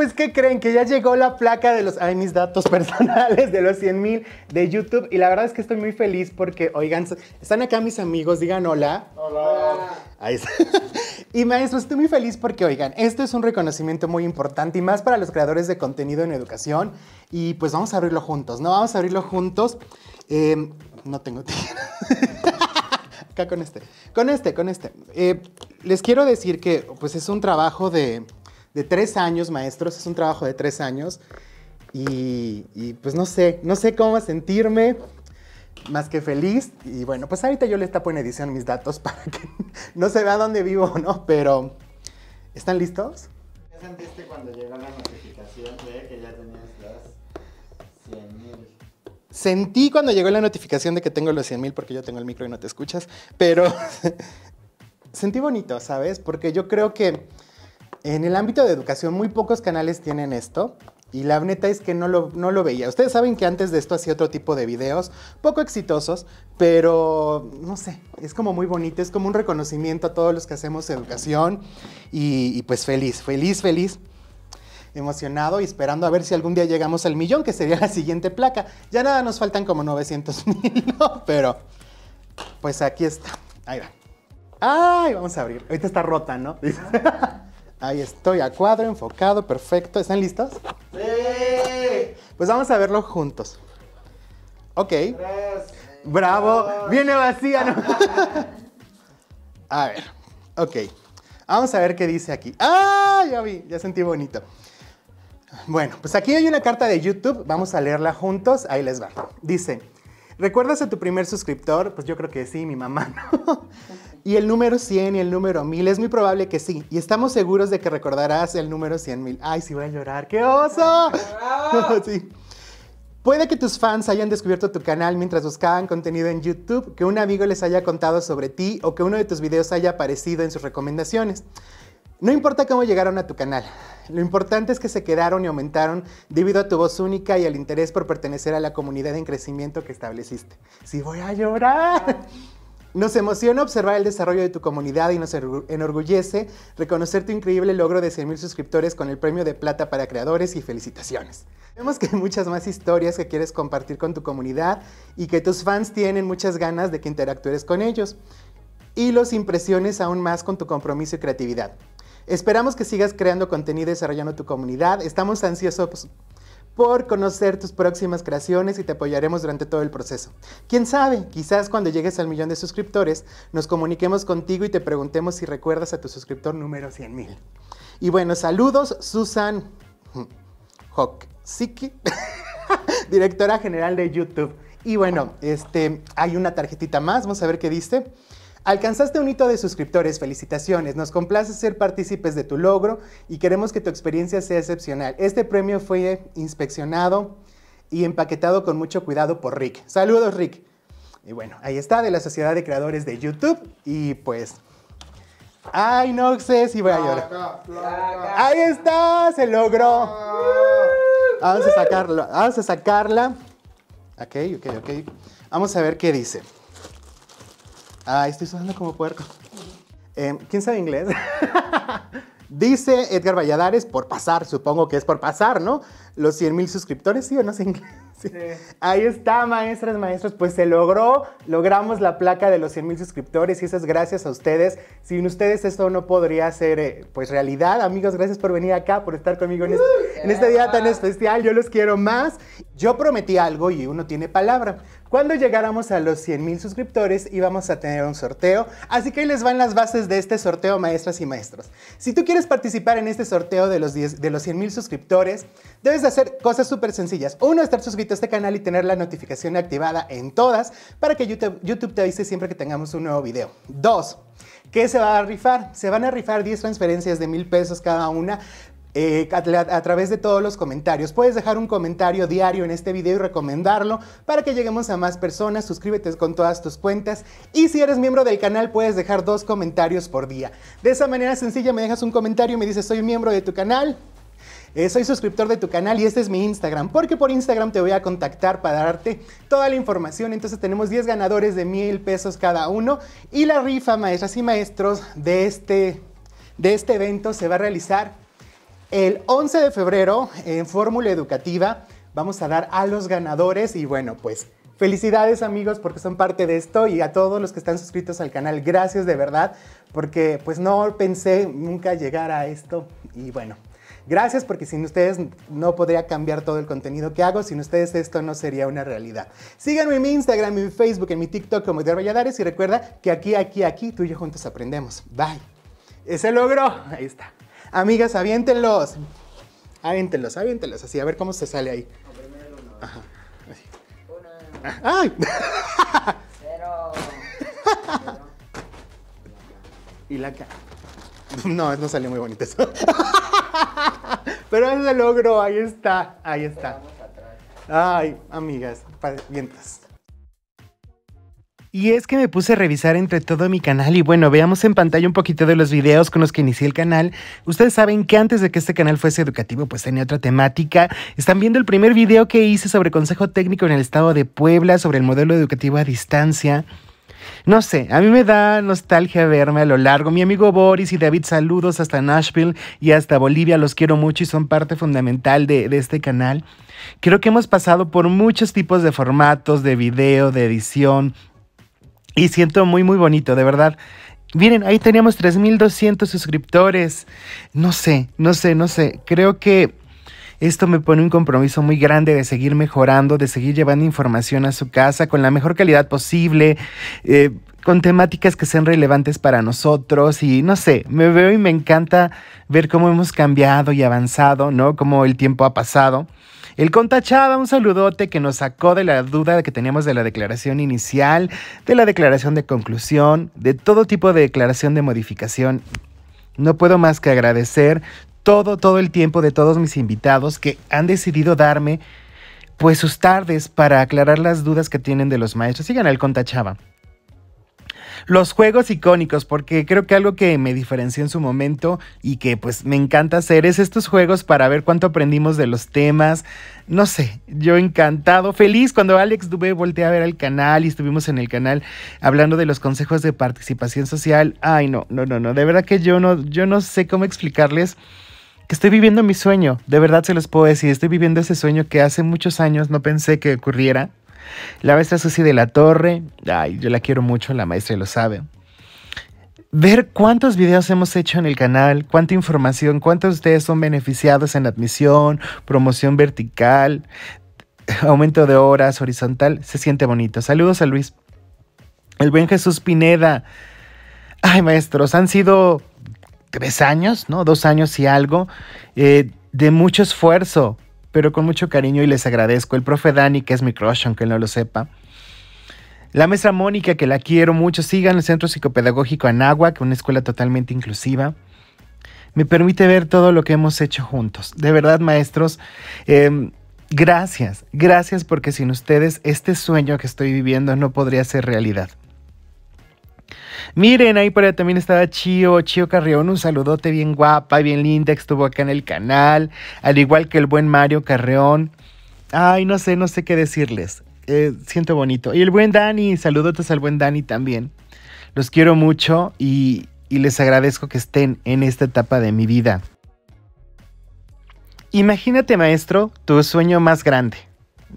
pues, ¿qué creen? Que ya llegó la placa de los... Ay, mis datos personales de los 100 mil de YouTube. Y la verdad es que estoy muy feliz porque, oigan, están acá mis amigos, digan hola. Hola. Ahí está. Y maestro, estoy muy feliz porque, oigan, esto es un reconocimiento muy importante y más para los creadores de contenido en educación. Y pues vamos a abrirlo juntos, ¿no? Vamos a abrirlo juntos. Eh, no tengo tiempo. acá con este. Con este, con este. Eh, les quiero decir que, pues, es un trabajo de de tres años, maestros, es un trabajo de tres años. Y, pues no sé, no sé cómo a sentirme más que feliz. Y bueno, pues ahorita yo le tapo en edición mis datos para que no se vea dónde vivo, o ¿no? Pero, ¿están listos? ¿Qué sentiste cuando llegó la notificación de que ya tenías los 100 mil? Sentí cuando llegó la notificación de que tengo los 100 mil porque yo tengo el micro y no te escuchas, pero sentí bonito, ¿sabes? Porque yo creo que en el ámbito de educación muy pocos canales tienen esto. Y la neta es que no lo, veía. Ustedes saben que antes de esto hacía otro tipo de videos, poco exitosos, pero no sé, es como muy bonito, es como un reconocimiento a todos los que hacemos educación. Y, pues feliz, feliz, feliz emocionado y esperando a ver si algún día llegamos al millón, que sería la siguiente placa. Ya nada, nos faltan como 900 mil, ¿no? pero pues aquí está. Ahí va. Ay, vamos a abrir. Ahorita está rota, ¿no? Ahí estoy, a cuadro, enfocado, perfecto. ¿Están listos? Sí. Pues vamos a verlo juntos. Ok. Bravo. Viene vacía, ¿no? a ver. Ok. Vamos a ver qué dice aquí. ¡Ah! Ya vi, ya sentí bonito. Bueno, pues aquí hay una carta de YouTube. Vamos a leerla juntos. Ahí les va. Dice, ¿recuerdas a tu primer suscriptor? Pues yo creo que sí, mi mamá. ¿no? y el número 100 y el número 1000. Es muy probable que sí. Y estamos seguros de que recordarás el número 100.000. Ay, sí voy a llorar. ¡Qué oso! sí. Puede que tus fans hayan descubierto tu canal mientras buscaban contenido en YouTube, que un amigo les haya contado sobre ti o que uno de tus videos haya aparecido en sus recomendaciones. No importa cómo llegaron a tu canal, lo importante es que se quedaron y aumentaron debido a tu voz única y al interés por pertenecer a la comunidad en crecimiento que estableciste. si voy a llorar. Nos emociona observar el desarrollo de tu comunidad y nos enorgullece reconocer tu increíble logro de 100.000 suscriptores con el premio de plata para creadores y felicitaciones. Vemos que hay muchas más historias que quieres compartir con tu comunidad y que tus fans tienen muchas ganas de que interactúes con ellos y los impresiones aún más con tu compromiso y creatividad. Esperamos que sigas creando contenido y desarrollando tu comunidad. Estamos ansiosos por conocer tus próximas creaciones y te apoyaremos durante todo el proceso. Quién sabe, quizás cuando llegues al millón de suscriptores nos comuniquemos contigo y te preguntemos si recuerdas a tu suscriptor número 100,000. Y bueno, saludos, Susan Siki. directora general de YouTube. Y bueno, este, hay una tarjetita más, vamos a ver qué dice. Alcanzaste un hito de suscriptores, felicitaciones, nos complace ser partícipes de tu logro y queremos que tu experiencia sea excepcional. Este premio fue inspeccionado y empaquetado con mucho cuidado por Rick. Saludos Rick. Y bueno, ahí está, de la Sociedad de Creadores de YouTube y pues... Ay, no sé si voy a llorar. Ahí está, se logró. Ah. Vamos a sacarlo, vamos a sacarla. Ok, ok, ok. Vamos a ver qué dice. Ay, estoy sudando como puerco. Em, ¿Quién sabe inglés? Dice Edgar Valladares, por pasar, supongo que es por pasar, ¿no? Los 100 mil suscriptores, sí o no sé inglés. Ahí está, maestras, maestros. Pues se logró, logramos la placa de los 100 mil suscriptores y eso es gracias a ustedes. Sin ustedes esto no podría ser eh, pues realidad. Amigos, gracias por venir acá, por estar conmigo en, este, día tan especial. Yo los quiero más. Yo prometí algo y uno tiene palabra. Cuando llegáramos a los 100 mil suscriptores íbamos a tener un sorteo, así que ahí les van las bases de este sorteo, maestras y maestros. Si tú quieres participar en este sorteo de los, de los 100 mil suscriptores, debes hacer cosas súper sencillas. Uno, estar suscrito este canal y tener la notificación activada en todas para que YouTube, te avise siempre que tengamos un nuevo video. Dos, ¿qué se va a rifar? Se van a rifar 10 transferencias de mil pesos cada una eh, a, a, través de todos los comentarios. Puedes dejar un comentario diario en este video y recomendarlo para que lleguemos a más personas. Suscríbete con todas tus cuentas. Y si eres miembro del canal, puedes dejar dos comentarios por día. De esa manera sencilla me dejas un comentario y me dices soy miembro de tu canal. Eh, soy suscriptor de tu canal y este es mi Instagram, porque por Instagram te voy a contactar para darte toda la información. Entonces tenemos 10 ganadores de mil pesos cada uno y la rifa, maestras y maestros, de este, de este evento se va a realizar el 11 de febrero en Fórmula Educativa. Vamos a dar a los ganadores y bueno, pues Felicidades amigos porque son parte de esto y a todos los que están suscritos al canal, gracias de verdad porque pues no pensé nunca llegar a esto y bueno, Gracias porque sin ustedes no podría cambiar todo el contenido que hago, sin ustedes esto no sería una realidad. Síganme en mi Instagram, en mi Facebook, en mi TikTok como Edgar Valladares y recuerda que aquí, aquí, aquí tú y yo juntos aprendemos. Bye. Ese logro, ahí está. Amigas, aviéntenlos. Aviéntenlos, aviéntenlos, así a ver cómo se sale ahí. Ajá. Una. ¡Ay! Cero. Y la cara. No, no salió muy bonito eso. Pero ese logro, ahí está, ahí está. Ay, amigas, mientras. Y es que me puse a revisar entre todo mi canal y bueno, veamos en pantalla un poquito de los videos con los que inicié el canal. Ustedes saben que antes de que este canal fuese educativo pues tenía otra temática. Están viendo el primer video que hice sobre consejo técnico en el estado de Puebla, sobre el modelo educativo a distancia. No sé, a mí me da nostalgia verme a lo largo. Mi amigo Boris y David, saludos hasta Nashville y hasta Bolivia. Los quiero mucho y son parte fundamental de, este canal. Creo que hemos pasado por muchos tipos de formatos, de video, de edición. Y siento muy, muy bonito, de verdad. Miren, ahí teníamos 3.200 suscriptores. No sé, no sé, no sé. Creo que esto me pone un compromiso muy grande de seguir mejorando, de seguir llevando información a su casa con la mejor calidad posible. Eh, con temáticas que sean relevantes para nosotros y no sé, me veo y me encanta ver cómo hemos cambiado y avanzado, ¿no? Cómo el tiempo ha pasado. El Contachada, un saludote que nos sacó de la duda que teníamos de la declaración inicial, de la declaración de conclusión, de todo tipo de declaración de modificación. No puedo más que agradecer todo, todo el tiempo de todos mis invitados que han decidido darme pues sus tardes para aclarar las dudas que tienen de los maestros. Sigan al Contachava. Los juegos icónicos, porque creo que algo que me diferenció en su momento y que pues me encanta hacer es estos juegos para ver cuánto aprendimos de los temas. No sé, yo encantado, feliz cuando Alex Dubé voltea a ver al canal y estuvimos en el canal hablando de los consejos de participación social. Ay, no, no, no, no, de verdad que yo no, yo no sé cómo explicarles estoy viviendo mi sueño. De verdad se los puedo decir, estoy viviendo ese sueño que hace muchos años no pensé que ocurriera. La maestra Susi de la Torre, ay, yo la quiero mucho, la maestra lo sabe. Ver cuántos videos hemos hecho en el canal, cuánta información, cuántos de ustedes son beneficiados en admisión, promoción vertical, aumento de horas horizontal, se siente bonito. Saludos a Luis. El buen Jesús Pineda. Ay, maestros, han sido tres años, ¿no? Dos años y algo, eh, de mucho esfuerzo, pero con mucho cariño y les agradezco. El profe Dani, que es mi crush, aunque no lo sepa. La maestra Mónica, que la quiero mucho. Sigan el Centro Psicopedagógico es una escuela totalmente inclusiva. Me permite ver todo lo que hemos hecho juntos. De verdad, maestros, em, gracias. Gracias porque sin ustedes este sueño que estoy viviendo no podría ser realidad. Miren, ahí por ahí también estaba Chio, Chio Carreón, un saludote bien guapa, bien linda, que estuvo acá en el canal, al igual que el buen Mario Carreón. Ay, no sé, no sé qué decirles. Eh, siento bonito. Y el buen Dani, saludotes al buen Dani también. Los quiero mucho y les agradezco que estén en esta etapa de mi vida. Imagínate, maestro, tu sueño más grande,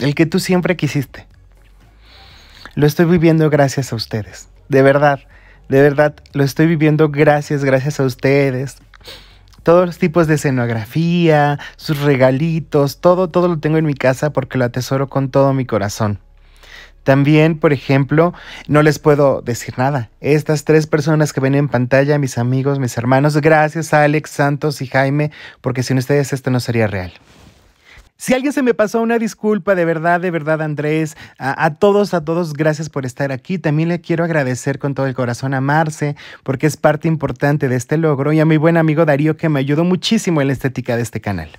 el que tú siempre quisiste. Lo estoy viviendo gracias a ustedes. De verdad, de verdad, lo estoy viviendo gracias, gracias a ustedes. Todos los tipos de escenografía, sus regalitos, todo, todo lo tengo en mi casa porque lo atesoro con todo mi corazón. También, por ejemplo, no les puedo decir nada. Estas tres personas que ven en pantalla, mis amigos, mis hermanos, gracias a Alex, Santos y Jaime, porque sin ustedes esto no sería real. Si alguien se me pasó una disculpa, de verdad, de verdad, Andrés, a, todos, a todos, gracias por estar aquí. También le quiero agradecer con todo el corazón a Marce, porque es parte importante de este logro, y a mi buen amigo Darío, que me ayudó muchísimo en la estética de este canal.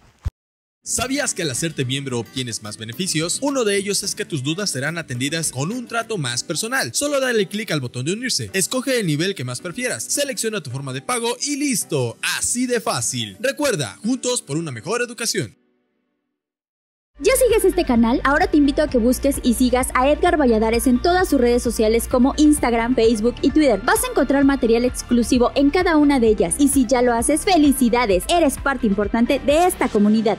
¿Sabías que al hacerte miembro obtienes más beneficios? Uno de ellos es que tus dudas serán atendidas con un trato más personal. Solo dale clic al botón de unirse, escoge el nivel que más prefieras, selecciona tu forma de pago y listo, así de fácil. Recuerda, juntos por una mejor educación. ¿Ya sigues este canal? Ahora te invito a que busques y sigas a Edgar Valladares en todas sus redes sociales como Instagram, Facebook y Twitter. Vas a encontrar material exclusivo en cada una de ellas y si ya lo haces, felicidades, eres parte importante de esta comunidad.